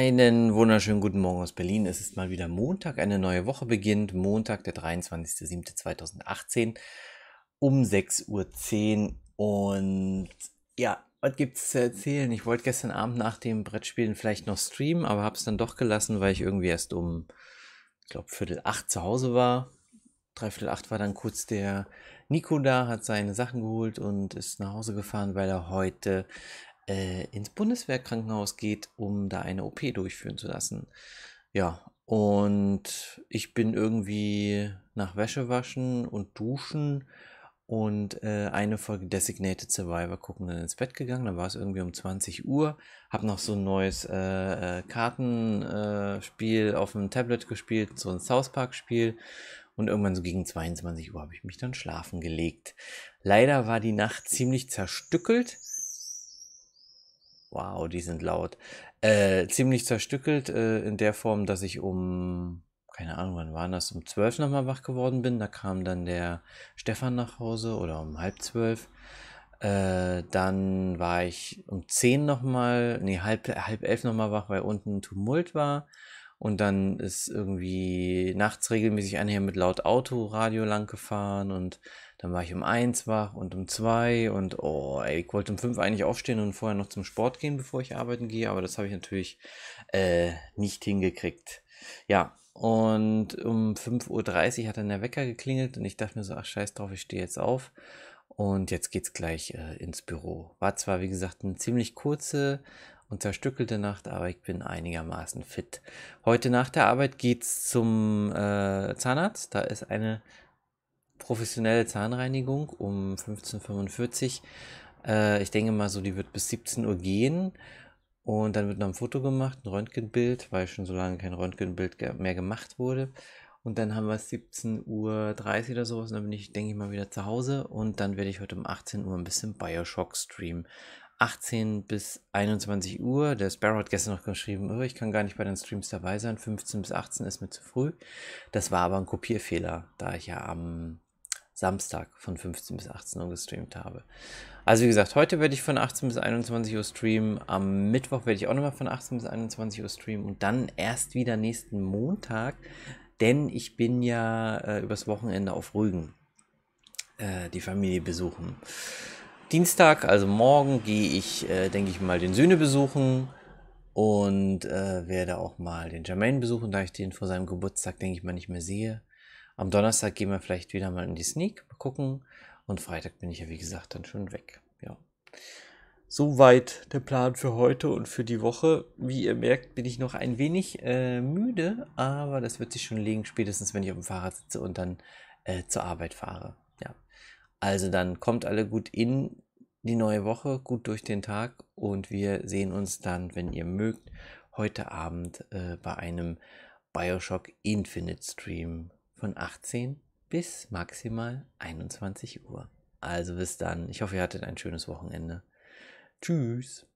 Einen wunderschönen guten Morgen aus Berlin. Es ist mal wieder Montag, eine neue Woche beginnt. Montag, der 23.07.2018 um 6.10 Uhr. Und ja, was gibt es zu erzählen? Ich wollte gestern Abend nach dem Brettspielen vielleicht noch streamen, aber habe es dann doch gelassen, weil ich irgendwie erst um, ich glaube, Viertel acht zu Hause war. Dreiviertel acht war dann kurz der Nico da, hat seine Sachen geholt und ist nach Hause gefahren, weil er heute äh, ins Bundeswehrkrankenhaus geht, um da eine OP durchführen zu lassen. Ja, und ich bin irgendwie nach Wäsche waschen und duschen und äh, eine Folge Designated Survivor gucken, dann ins Bett gegangen. Dann war es irgendwie um 20 Uhr. Hab noch so ein neues äh, äh Kartenspiel äh, auf dem Tablet gespielt, so ein South Park Spiel. Und irgendwann so gegen 22 Uhr habe ich mich dann schlafen gelegt. Leider war die Nacht ziemlich zerstückelt. Wow, die sind laut. Äh, ziemlich zerstückelt äh, in der Form, dass ich um, keine Ahnung, wann war das, um zwölf nochmal wach geworden bin. Da kam dann der Stefan nach Hause oder um halb zwölf. Äh, dann war ich um zehn nochmal, nee, halb, halb elf nochmal wach, weil unten Tumult war. Und dann ist irgendwie nachts regelmäßig einer mit laut Autoradio lang gefahren und dann war ich um eins wach und um zwei und oh, ey, ich wollte um fünf eigentlich aufstehen und vorher noch zum Sport gehen, bevor ich arbeiten gehe, aber das habe ich natürlich äh, nicht hingekriegt. Ja, und um 5.30 Uhr hat dann der Wecker geklingelt und ich dachte mir so, ach scheiß drauf, ich stehe jetzt auf. Und jetzt geht's gleich äh, ins Büro. War zwar, wie gesagt, eine ziemlich kurze und zerstückelte Nacht, aber ich bin einigermaßen fit. Heute nach der Arbeit geht's zum äh, Zahnarzt. Da ist eine professionelle Zahnreinigung um 15.45 Uhr. Äh, ich denke mal so, die wird bis 17 Uhr gehen. Und dann wird noch ein Foto gemacht, ein Röntgenbild, weil schon so lange kein Röntgenbild mehr gemacht wurde. Und dann haben wir 17.30 Uhr oder sowas. Und dann bin ich, denke ich mal, wieder zu Hause. Und dann werde ich heute um 18 Uhr ein bisschen Bioshock streamen. 18 bis 21 Uhr. Der Sparrow hat gestern noch geschrieben, oh, ich kann gar nicht bei den Streams dabei sein. 15 bis 18 ist mir zu früh. Das war aber ein Kopierfehler, da ich ja am Samstag von 15 bis 18 Uhr gestreamt habe. Also wie gesagt, heute werde ich von 18 bis 21 Uhr streamen. Am Mittwoch werde ich auch nochmal von 18 bis 21 Uhr streamen und dann erst wieder nächsten Montag, denn ich bin ja äh, übers Wochenende auf Rügen äh, die Familie besuchen. Dienstag, also morgen, gehe ich, äh, denke ich mal, den Sühne besuchen und äh, werde auch mal den Jermaine besuchen, da ich den vor seinem Geburtstag, denke ich mal, nicht mehr sehe. Am Donnerstag gehen wir vielleicht wieder mal in die Sneak, mal gucken. Und Freitag bin ich ja, wie gesagt, dann schon weg. Ja. Soweit der Plan für heute und für die Woche. Wie ihr merkt, bin ich noch ein wenig äh, müde, aber das wird sich schon legen, spätestens wenn ich auf dem Fahrrad sitze und dann äh, zur Arbeit fahre. Also dann kommt alle gut in die neue Woche, gut durch den Tag und wir sehen uns dann, wenn ihr mögt, heute Abend äh, bei einem Bioshock Infinite Stream von 18 bis maximal 21 Uhr. Also bis dann. Ich hoffe, ihr hattet ein schönes Wochenende. Tschüss.